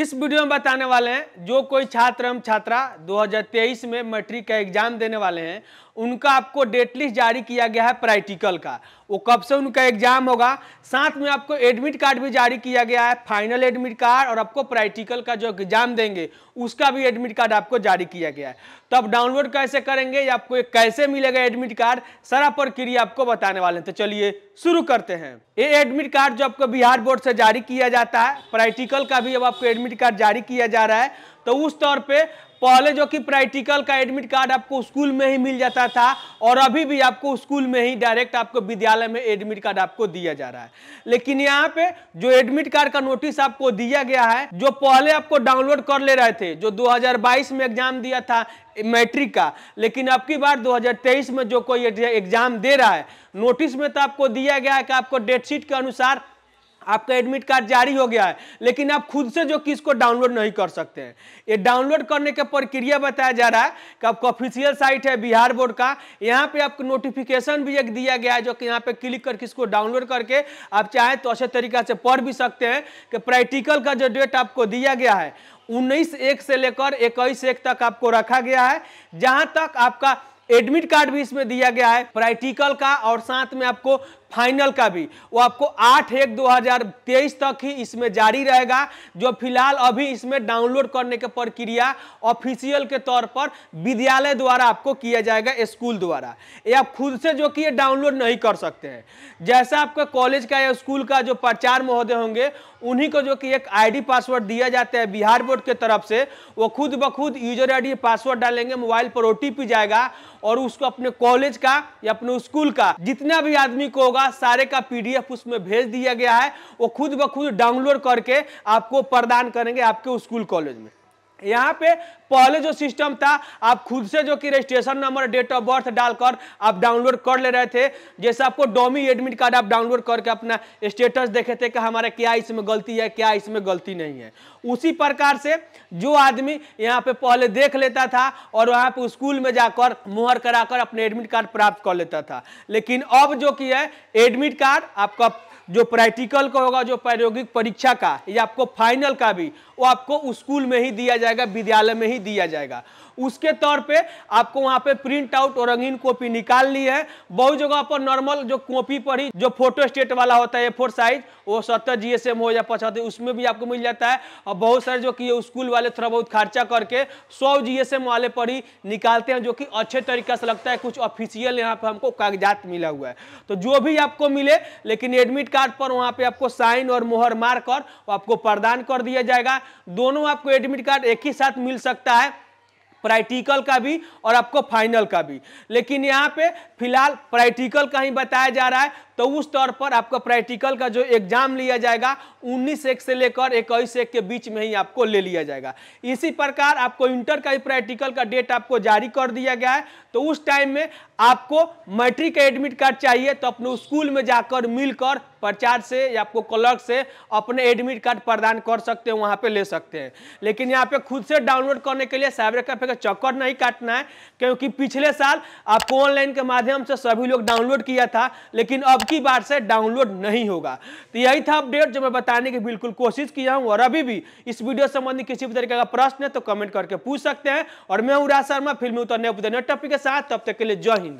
इस वीडियो में बताने वाले हैं जो कोई छात्र एवं छात्रा 2023 में मैट्रिक का एग्जाम देने वाले हैं उनका आपको डेट लिस्ट जारी किया गया है प्रैक्टिकल का वो कब से उनका एग्जाम होगा साथ में आपको एडमिट कार्ड भी जारी किया गया है फाइनल एडमिट कार्ड और आपको प्रैक्टिकल का जो एग्जाम देंगे उसका भी एडमिट कार्ड आपको जारी किया गया है तो आप डाउनलोड कैसे करेंगे या आपको कैसे मिलेगा एडमिट कार्ड सारा प्रक्रिया आपको बताने वाले हैं तो चलिए शुरू करते हैं ये एडमिट कार्ड जो आपको बिहार बोर्ड से जारी किया जाता है प्रैक्टिकल का भी अब आपको एडमिट एडमिट कार्ड जारी किया जा रहा है तो उस तौर पे पहले जो कि प्रैक्टिकल का एडमिट कार्ड आपको स्कूल में ही मिल जाता था और अभी भी आपको स्कूल में ही डायरेक्ट आपको विद्यालय में एडमिट कार्ड आपको दिया जा रहा है लेकिन यहाँ पे जो एडमिट कार्ड का नोटिस आपको दिया गया है जो पहले आपको डाउनलोड कर ले रहे थे जो 2022 में एग्जाम दिया था मैट्रिक का लेकिन अब की बार 2023 में जो कोई एग्जाम दे रहा है नोटिस में तो आपको दिया गया है कि आपको डेट शीट के अनुसार आपका एडमिट कार्ड जारी हो गया है लेकिन आप खुद से जो कि इसको डाउनलोड नहीं कर सकते हैं ये डाउनलोड करने का प्रक्रिया बताया जा रहा है कि आपका ऑफिशियल साइट है बिहार बोर्ड का यहाँ पे आपको नोटिफिकेशन भी एक दिया गया है जो कि यहाँ पे क्लिक करके इसको डाउनलोड करके आप चाहें तो अच्छे तरीका से पढ़ भी सकते हैं कि प्रैक्टिकल का जो डेट आपको दिया गया है उन्नीस एक से लेकर इक्कीस एक तक आपको रखा गया है जहाँ तक आपका एडमिट कार्ड भी इसमें दिया गया है प्रैक्टिकल का और साथ में आपको फाइनल का भी वो आपको आठ एक दो हजार तेईस तक ही इसमें जारी रहेगा जो फिलहाल अभी इसमें डाउनलोड करने की प्रक्रिया ऑफिशियल के तौर पर विद्यालय द्वारा आपको किया जाएगा स्कूल द्वारा ये आप खुद से जो कि ये डाउनलोड नहीं कर सकते हैं जैसा आपका कॉलेज का या स्कूल का जो प्रचार महोदय होंगे उन्हीं को जो कि एक आईडी पासवर्ड दिया जाता है बिहार बोर्ड के तरफ से वो खुद ब खुद यूजर आईडी पासवर्ड डालेंगे मोबाइल पर ओटीपी जाएगा और उसको अपने कॉलेज का या अपने स्कूल का जितना भी आदमी को होगा होगा सारे का पीडीएफ उसमें भेज दिया गया है वो खुद ब खुद डाउनलोड करके आपको प्रदान करेंगे आपके स्कूल कॉलेज में यहाँ पे पहले जो सिस्टम था आप खुद से जो कि registration number date of birth डालकर आप डाउनलोड कर ले रहे थे जैसे आपको डोमी एडमिट कार्ड आप डाउनलोड करके अपना स्टेटस देखे थे कि हमारा क्या इसमें गलती है क्या इसमें गलती नहीं है उसी प्रकार से जो आदमी यहाँ पे पहले देख लेता था और वहाँ पे स्कूल में जाकर मुहर कराकर अपने एडमिट कार्ड प्राप्त कर लेता था लेकिन अब जो कि है एडमिट कार्ड आपका जो प्रैक्टिकल का होगा जो प्रायोगिक परीक्षा का या आपको फाइनल का भी वो आपको स्कूल में ही दिया जाएगा विद्यालय में ही दिया जाएगा उसके तौर पे आपको वहाँ पे प्रिंट आउट और रंगीन कॉपी निकालनी है बहुत जगह पर नॉर्मल जो कॉपी पर ही जो फोटो स्टेट वाला होता है फोर साइज वो सत्तर जी एस एम हो या पचहत्तर उसमें भी आपको मिल जाता है और बहुत सारे जो कि स्कूल वाले थोड़ा बहुत खर्चा करके सौ जी एस एम वाले पर ही निकालते हैं जो कि अच्छे तरीके से लगता है कुछ ऑफिशियल यहाँ पर हमको कागजात मिला हुआ है तो जो भी आपको मिले लेकिन एडमिट कार्ड पर वहाँ पे आपको साइन और मोहर मार कर आपको प्रदान कर दिया जाएगा दोनों आपको एडमिट कार्ड एक ही साथ मिल सकता है प्रैक्टिकल का भी और आपको फाइनल का भी लेकिन यहाँ पे फिलहाल प्रैक्टिकल का ही बताया जा रहा है तो उस तौर पर आपका प्रैक्टिकल का जो एग्जाम लिया जाएगा उन्नीस एक से लेकर इक्कीस एक के बीच में ही आपको ले लिया जाएगा इसी प्रकार आपको इंटर का प्रैक्टिकल का डेट आपको जारी कर दिया गया है तो उस टाइम में आपको मैट्रिक का एडमिट कार्ड चाहिए तो अपने स्कूल में जाकर मिलकर प्रचार से या आपको क्लर्क से अपने एडमिट कार्ड प्रदान कर सकते हैं वहाँ पे ले सकते हैं लेकिन यहाँ पे खुद से डाउनलोड करने के लिए साइबर कैफे का चक्कर नहीं काटना है क्योंकि पिछले साल आपको ऑनलाइन के माध्यम से सभी लोग डाउनलोड किया था लेकिन अब की बार से डाउनलोड नहीं होगा तो यही था अपडेट जो मैं बताने की बिल्कुल कोशिश किया हूँ और अभी भी इस वीडियो संबंधी किसी भी तरीके का प्रश्न है तो कमेंट करके पूछ सकते हैं और मैं उड़ा शर्मा फिल्म उतरने टॉपिक के साथ तब तक के लिए जय हिंद